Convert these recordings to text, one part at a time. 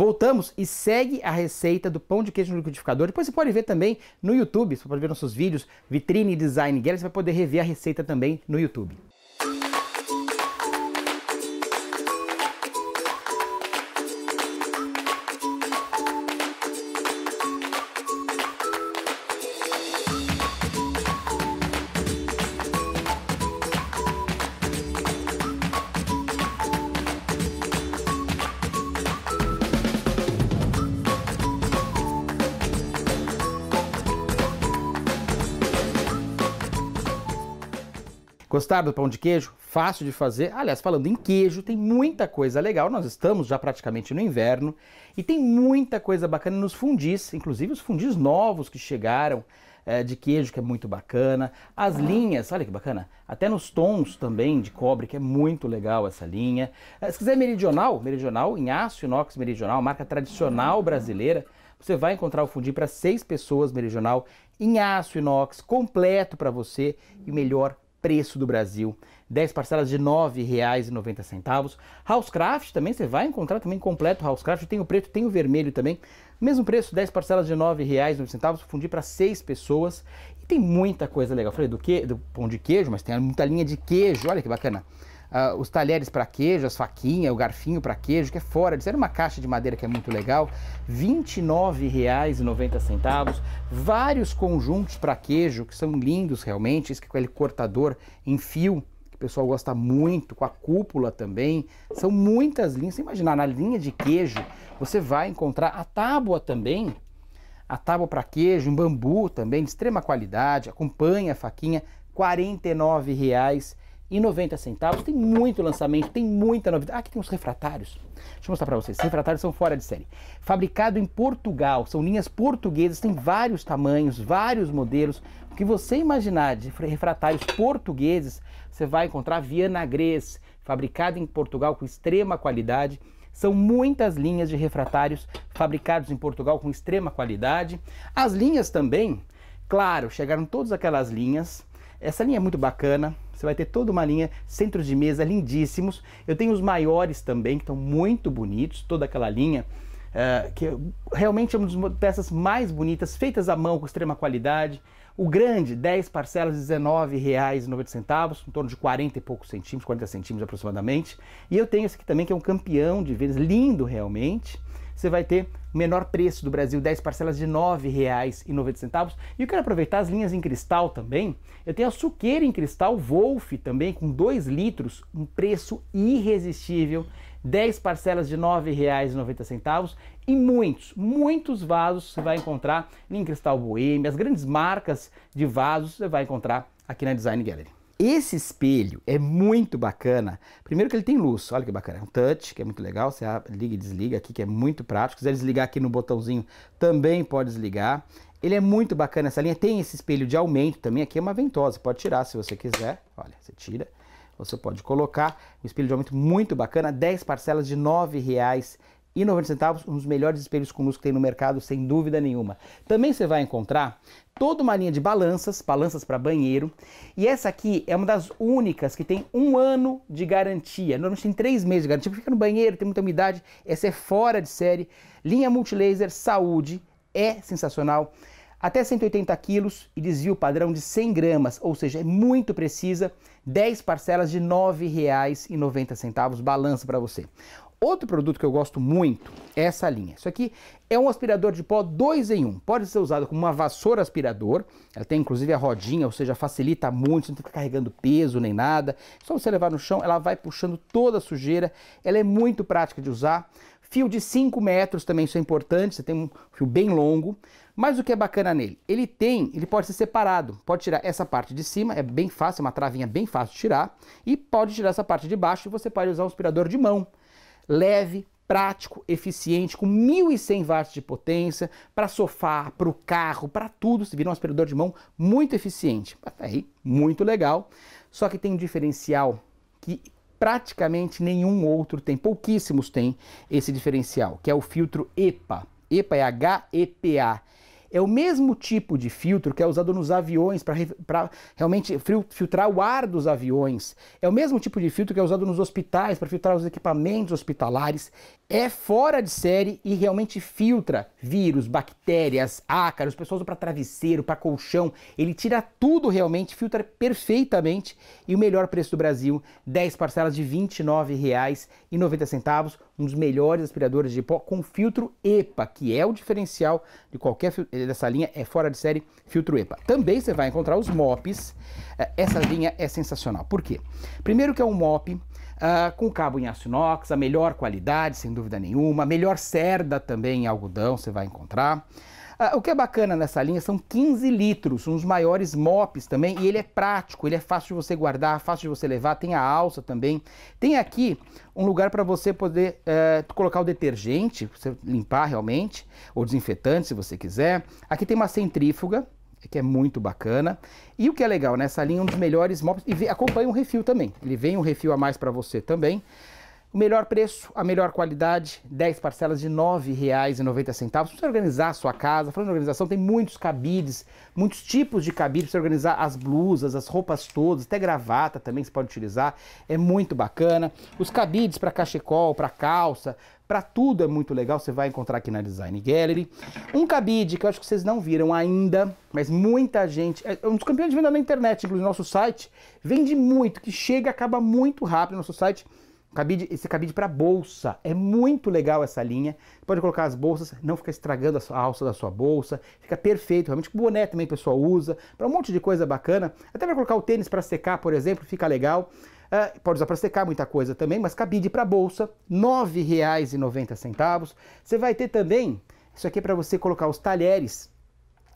Voltamos e segue a receita do pão de queijo no liquidificador. Depois você pode ver também no YouTube, você pode ver nossos vídeos, Vitrine Design Gallery, você vai poder rever a receita também no YouTube. Gostaram do pão de queijo? Fácil de fazer. Aliás, falando em queijo, tem muita coisa legal. Nós estamos já praticamente no inverno e tem muita coisa bacana nos fundis, inclusive os fundis novos que chegaram é, de queijo, que é muito bacana. As ah. linhas, olha que bacana. Até nos tons também de cobre, que é muito legal essa linha. É, se quiser meridional, meridional em aço inox meridional, marca tradicional uhum. brasileira, você vai encontrar o fundi para seis pessoas meridional em aço inox completo para você e melhor preço do Brasil. 10 parcelas de R$ 9,90. Housecraft também, você vai encontrar também completo Housecraft. Tem o preto, tem o vermelho também. Mesmo preço, 10 parcelas de R$ 9,90. Fundir para 6 pessoas. E tem muita coisa legal. falei do, que, do pão de queijo, mas tem muita linha de queijo. Olha que bacana uh, os talheres para queijo, as faquinhas, o garfinho para queijo, que é fora disso. Era uma caixa de madeira que é muito legal, R$ 29,90. Vários conjuntos para queijo, que são lindos realmente, esse com é aquele cortador em fio, que o pessoal gosta muito, com a cúpula também. São muitas linhas. Você imaginar, na linha de queijo, você vai encontrar a tábua também, a tábua para queijo, um bambu também de extrema qualidade, acompanha a faquinha, R$ 49,00 e 90 centavos. Tem muito lançamento, tem muita novidade. Ah, aqui tem uns refratários. Deixa eu mostrar para vocês. Os refratários são fora de série. Fabricado em Portugal, são linhas portuguesas, tem vários tamanhos, vários modelos. O que você imaginar de refratários portugueses, você vai encontrar Vianagrês, fabricado em Portugal com extrema qualidade. São muitas linhas de refratários fabricados em Portugal com extrema qualidade. As linhas também, claro, chegaram todas aquelas linhas. Essa linha é muito bacana, você vai ter toda uma linha, centros de mesa lindíssimos. Eu tenho os maiores também, que estão muito bonitos, toda aquela linha. Uh, que realmente é uma das peças mais bonitas, feitas à mão com extrema qualidade. O grande, 10 parcelas, R$19,90, em torno de 40 e poucos centímetros, 40 centímetros aproximadamente. E eu tenho esse aqui também, que é um campeão de vendas, lindo realmente você vai ter menor preço do Brasil, 10 parcelas de R$ 9,90. E eu quero aproveitar as linhas em cristal também. Eu tenho a suqueira em cristal Wolf também, com 2 litros, um preço irresistível, 10 parcelas de R$ 9,90. E muitos, muitos vasos você vai encontrar em cristal boêmia, as grandes marcas de vasos você vai encontrar aqui na Design Gallery. Esse espelho é muito bacana. Primeiro que ele tem luz, olha que bacana. É um touch, que é muito legal. Você liga e desliga aqui, que é muito prático. Se quiser desligar aqui no botãozinho, também pode desligar. Ele é muito bacana essa linha. Tem esse espelho de aumento também. Aqui é uma ventosa, pode tirar se você quiser. Olha, você tira. Você pode colocar. Um espelho de aumento muito bacana. 10 parcelas de R$ 9,00 e 90 centavos, um dos melhores espelhos com luz que tem no mercado, sem dúvida nenhuma. Também você vai encontrar toda uma linha de balanças, balanças para banheiro, e essa aqui é uma das únicas que tem um ano de garantia. Normalmente tem três meses de garantia, porque fica no banheiro, tem muita umidade, essa é fora de série. Linha multilaser saúde, é sensacional. Até 180 quilos e desvio padrão de 100 gramas, ou seja, é muito precisa. 10 parcelas de R$ 9,90, balança para você. Outro produto que eu gosto muito é essa linha. Isso aqui é um aspirador de pó 2 em 1. Um. Pode ser usado como uma vassoura aspirador. Ela tem inclusive a rodinha, ou seja, facilita muito, você não fica carregando peso nem nada. É só você levar no chão, ela vai puxando toda a sujeira. Ela é muito prática de usar. Fio de 5 metros também, isso é importante, você tem um fio bem longo. Mas o que é bacana nele? Ele tem, ele pode ser separado. Pode tirar essa parte de cima, é bem fácil, é uma travinha bem fácil de tirar. E pode tirar essa parte de baixo e você pode usar um aspirador de mão leve, prático, eficiente, com 1.100 watts de potência, para sofá, para o carro, para tudo, se virou um aspirador de mão muito eficiente. Até tá aí, muito legal. Só que tem um diferencial que praticamente nenhum outro tem, pouquíssimos têm esse diferencial, que é o filtro EPA. EPA é H-E-P-A. É o mesmo tipo de filtro que é usado nos aviões para realmente filtrar o ar dos aviões. É o mesmo tipo de filtro que é usado nos hospitais para filtrar os equipamentos hospitalares. É fora de série e realmente filtra vírus, bactérias, ácaros, pessoas para travesseiro, para colchão. Ele tira tudo realmente, filtra perfeitamente. E o melhor preço do Brasil, 10 parcelas de R$ 29,90, um dos melhores aspiradores de pó com filtro EPA, que é o diferencial de qualquer filtro dessa linha é fora de série filtro EPA. Também você vai encontrar os MOPs. É, essa linha é sensacional. Por quê? Primeiro que é um MOP uh, com cabo em aço inox, a melhor qualidade, sem dúvida nenhuma, melhor cerda também em algodão você vai encontrar. Ah, o que é bacana nessa linha são 15 litros, uns maiores mops também, e ele é prático, ele é fácil de você guardar, fácil de você levar, tem a alça também. Tem aqui um lugar para você poder é, colocar o detergente, você limpar realmente, ou desinfetante se você quiser. Aqui tem uma centrífuga, que é muito bacana. E o que é legal nessa linha, um dos melhores mops, e acompanha um refil também. Ele vem um refil a mais para você também. O melhor preço, a melhor qualidade, 10 parcelas de R$ 9,90. Para você organizar a sua casa, falando de organização, tem muitos cabides, muitos tipos de cabides para você organizar as blusas, as roupas todas, até gravata também você pode utilizar, é muito bacana. Os cabides para cachecol, para calça, para tudo é muito legal, você vai encontrar aqui na Design Gallery. Um cabide que eu acho que vocês não viram ainda, mas muita gente, é um dos campeões de venda na internet, inclusive no nosso site, vende muito, que chega, acaba muito rápido no nosso site, Cabide, esse cabide para bolsa. É muito legal essa linha. pode colocar as bolsas, não fica estragando a, a alça da sua bolsa. Fica perfeito, realmente. Boné também o pessoal usa, para um monte de coisa bacana. Até para colocar o tênis para secar, por exemplo, fica legal. Uh, pode usar para secar muita coisa também, mas cabide para bolsa, R$ 9,90. Você vai ter também, isso aqui é para você colocar os talheres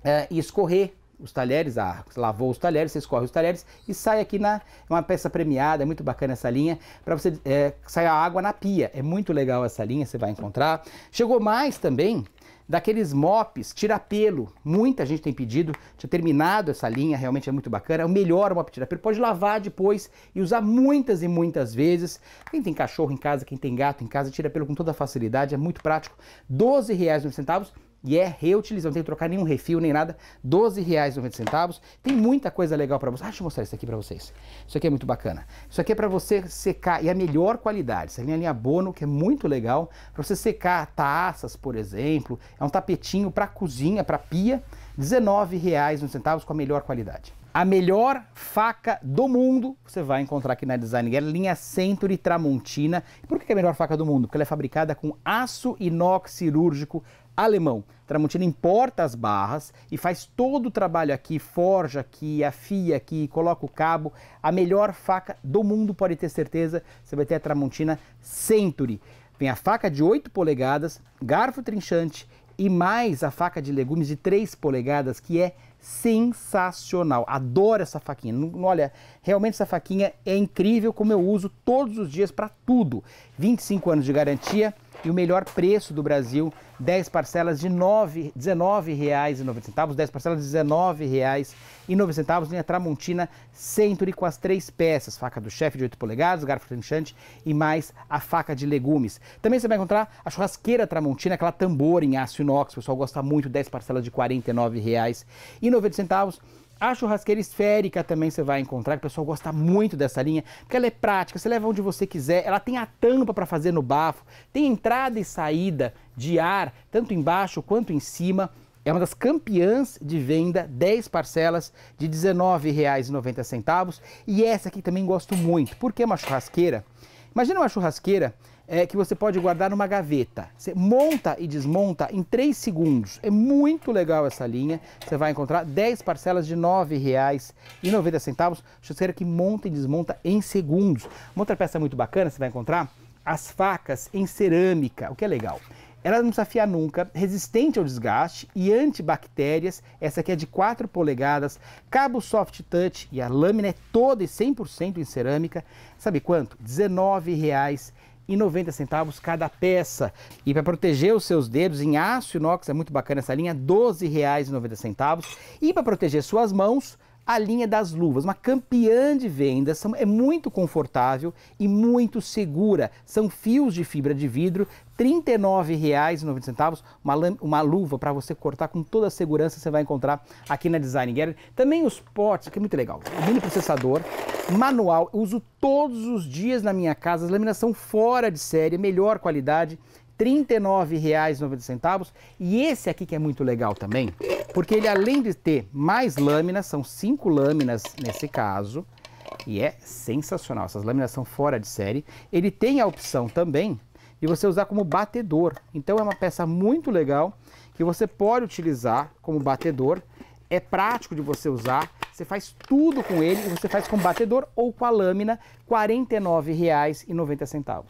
uh, e escorrer os talheres, a, lavou os talheres, você escorre os talheres e sai aqui na uma peça premiada, é muito bacana essa linha, para você é, sair a água na pia. É muito legal essa linha, você vai encontrar. Chegou mais também daqueles mops tirapelo. Muita gente tem pedido, tinha terminado essa linha, realmente é muito bacana. É o melhor mop tirapelo, pode lavar depois e usar muitas e muitas vezes. Quem tem cachorro em casa, quem tem gato em casa, tira pelo com toda facilidade, é muito prático. R$ centavos e é reutilizado, não tem que trocar nenhum refil, nem nada, R$12,90. Tem muita coisa legal para você. Ah, deixa eu mostrar isso aqui para vocês. Isso aqui é muito bacana. Isso aqui é para você secar, e a melhor qualidade. Essa é a linha Bono, que é muito legal, para você secar taças, por exemplo. É um tapetinho para cozinha, para pia, R$19,90 com a melhor qualidade. A melhor faca do mundo você vai encontrar aqui na Design Guerra, linha Century Tramontina. Por que é a melhor faca do mundo? Porque ela é fabricada com aço inox cirúrgico alemão. Tramontina importa as barras e faz todo o trabalho aqui, forja aqui, afia aqui, coloca o cabo. A melhor faca do mundo, pode ter certeza, você vai ter a Tramontina Century. Vem a faca de 8 polegadas, garfo trinchante e mais a faca de legumes de 3 polegadas, que é sensacional. Adoro essa faquinha. Olha, realmente essa faquinha é incrível como eu uso todos os dias para tudo. 25 anos de garantia e o melhor preço do Brasil, 10 parcelas de R$ 19,90, 10 parcelas de R$ 19,09, linha Tramontina Century com as três peças, faca do chefe de 8 polegadas, garfo trinchante e mais a faca de legumes. Também você vai encontrar a churrasqueira Tramontina, aquela tambor em aço inox, o pessoal gosta muito, 10 parcelas de R$ 49,90. A churrasqueira esférica também você vai encontrar, que o pessoal gosta muito dessa linha, porque ela é prática, você leva onde você quiser, ela tem a tampa para fazer no bafo, tem entrada e saída de ar, tanto embaixo quanto em cima. É uma das campeãs de venda, 10 parcelas de R$19,90. E essa aqui também gosto muito, porque é uma churrasqueira Imagina uma churrasqueira é, que você pode guardar numa gaveta. Você monta e desmonta em 3 segundos. É muito legal essa linha. Você vai encontrar 10 parcelas de R$ 9,90. Churrasqueira que monta e desmonta em segundos. Uma outra peça muito bacana, você vai encontrar as facas em cerâmica, o que é legal. Ela não desafia nunca, resistente ao desgaste e antibactérias. Essa aqui é de 4 polegadas, cabo soft touch e a lâmina é toda e 100% em cerâmica. Sabe quanto? R$19,90 cada peça. E para proteger os seus dedos em aço inox, é muito bacana essa linha, R$12,90. E para proteger suas mãos, a linha das luvas, uma campeã de vendas, são, é muito confortável e muito segura. São fios de fibra de vidro, R$ 39,90, uma, uma luva para você cortar com toda a segurança, você vai encontrar aqui na Design Gallery. Também os potes, que é muito legal, mini processador, manual, uso todos os dias na minha casa, laminação fora de série, melhor qualidade, R$ 39,90. E esse aqui que é muito legal também, porque ele além de ter mais lâminas, são cinco lâminas nesse caso, e é sensacional. Essas lâminas são fora de série. Ele tem a opção também de você usar como batedor. Então é uma peça muito legal que você pode utilizar como batedor. É prático de você usar você faz tudo com ele e você faz com batedor ou com a lâmina, R$ 49,90.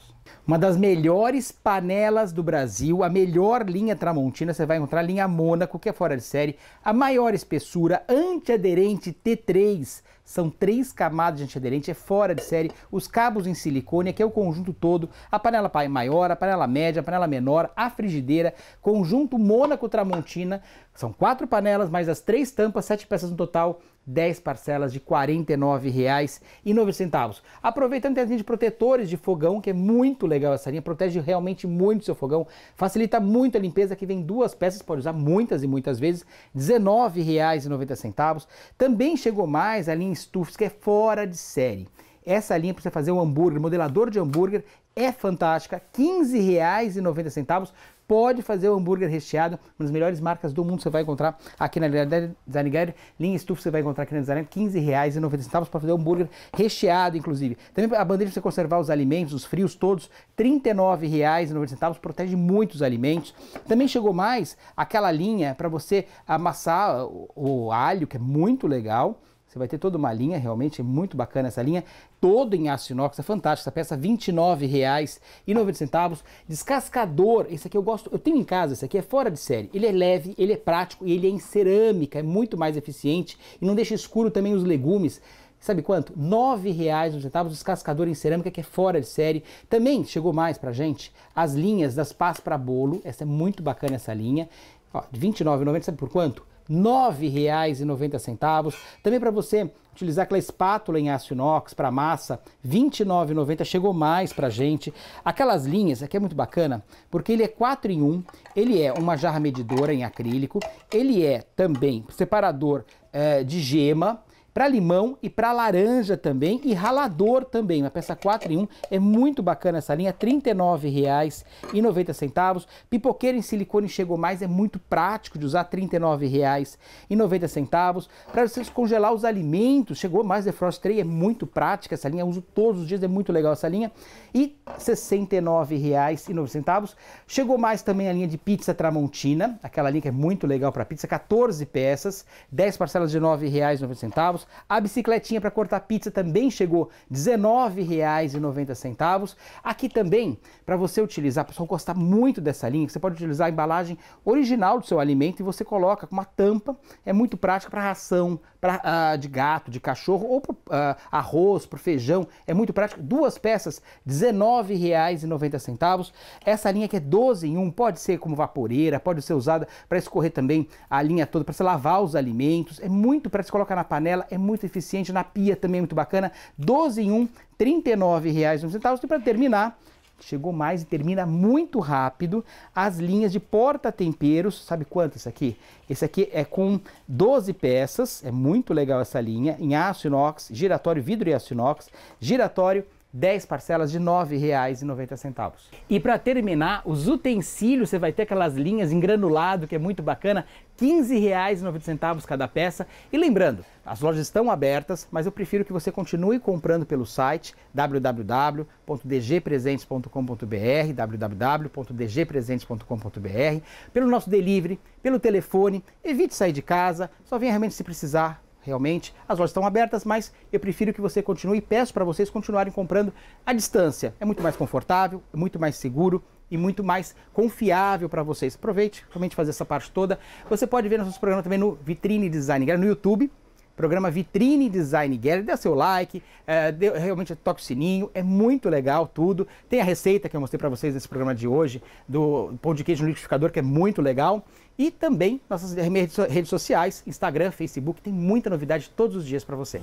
Uma das melhores panelas do Brasil, a melhor linha Tramontina, você vai encontrar a linha Mônaco, que é fora de série, a maior espessura, antiaderente T3, são três camadas de antiaderente, é fora de série, os cabos em silicone, aqui é o conjunto todo, a panela maior, a panela média, a panela menor, a frigideira, conjunto Mônaco Tramontina, são quatro panelas, mais as três tampas, sete peças no total, 10 parcelas de R$ 49,09. Aproveitando tem a linha de protetores de fogão, que é muito legal essa linha, protege realmente muito o seu fogão, facilita muito a limpeza, que vem duas peças, pode usar muitas e muitas vezes, R$ 19,90. Também chegou mais a linha estufas, que é fora de série. Essa linha para você fazer o um hambúrguer, modelador de hambúrguer, é fantástica. R$15,90. Pode fazer o um hambúrguer recheado, uma das melhores marcas do mundo você vai encontrar aqui na Design Gallery. Linha estufa você vai encontrar aqui na Design R$15,90 para fazer o um hambúrguer recheado, inclusive. Também a bandeja para você conservar os alimentos, os frios todos, R$39,90. Protege protege muitos alimentos. Também chegou mais aquela linha para você amassar o alho, que é muito legal. Você vai ter toda uma linha, realmente é muito bacana essa linha, todo em aço inox, é fantástico. Essa peça R$ 29,90. Descascador, esse aqui eu gosto, eu tenho em casa, esse aqui é fora de série. Ele é leve, ele é prático e ele é em cerâmica, é muito mais eficiente e não deixa escuro também os legumes. Sabe quanto? R$ 9,00 descascador em cerâmica que é fora de série. Também chegou mais pra gente as linhas das pás para bolo. Essa é muito bacana essa linha. R$ 29,90, sabe por quanto? R$ 9,90. Também para você utilizar aquela espátula em aço inox para massa, R$ 29,90, chegou mais para gente. Aquelas linhas, aqui é muito bacana, porque ele é 4 em 1, ele é uma jarra medidora em acrílico, ele é também separador é, de gema, para limão e para laranja também e ralador também, uma peça 4 em 1, é muito bacana essa linha, R$ 39,90. Pipoqueira em silicone chegou mais, é muito prático de usar, R$ 39,90. Para vocês congelar os alimentos, chegou mais Defrost Tray, é muito prática essa linha, eu uso todos os dias, é muito legal essa linha. E R$ 69,90. Chegou mais também a linha de pizza Tramontina, aquela linha que é muito legal para pizza, 14 peças, 10 parcelas de R$ 9,90. A bicicletinha para cortar pizza também chegou r$19,90 Aqui também, para você utilizar, pessoal gostar muito dessa linha, você pode utilizar a embalagem original do seu alimento e você coloca com uma tampa. É muito prático para ração pra, uh, de gato, de cachorro ou para uh, arroz, para feijão. É muito prático. Duas peças, r$19,90 Essa linha que é 12 em 1 pode ser como vaporeira, pode ser usada para escorrer também a linha toda, para lavar os alimentos. É muito prático, você coloca na panela, é muito eficiente, na pia também é muito bacana. 12 em 1, R$ 39,01. E para terminar, chegou mais e termina muito rápido as linhas de porta-temperos. Sabe quanto isso aqui? Esse aqui é com 12 peças, é muito legal essa linha, em aço inox, giratório vidro e aço inox, giratório 10 parcelas de R$ 9,90. E para terminar, os utensílios, você vai ter aquelas linhas em granulado, que é muito bacana, R$ 15,90 cada peça. E lembrando, as lojas estão abertas, mas eu prefiro que você continue comprando pelo site www.dgpresentes.com.br, www.dgpresentes.com.br, pelo nosso delivery, pelo telefone. Evite sair de casa, só venha realmente se precisar realmente. As lojas estão abertas, mas eu prefiro que você continue e peço para vocês continuarem comprando à distância. É muito mais confortável, é muito mais seguro e muito mais confiável para vocês. Aproveite, realmente fazer essa parte toda. Você pode ver nossos programas também no Vitrine Design, é no YouTube programa Vitrine Design Gallery. Dê seu like, é, dê, realmente toque o sininho, é muito legal tudo. Tem a receita que eu mostrei para vocês nesse programa de hoje, do pão de queijo no liquidificador, que é muito legal. E também nossas redes sociais, Instagram, Facebook, tem muita novidade todos os dias para você.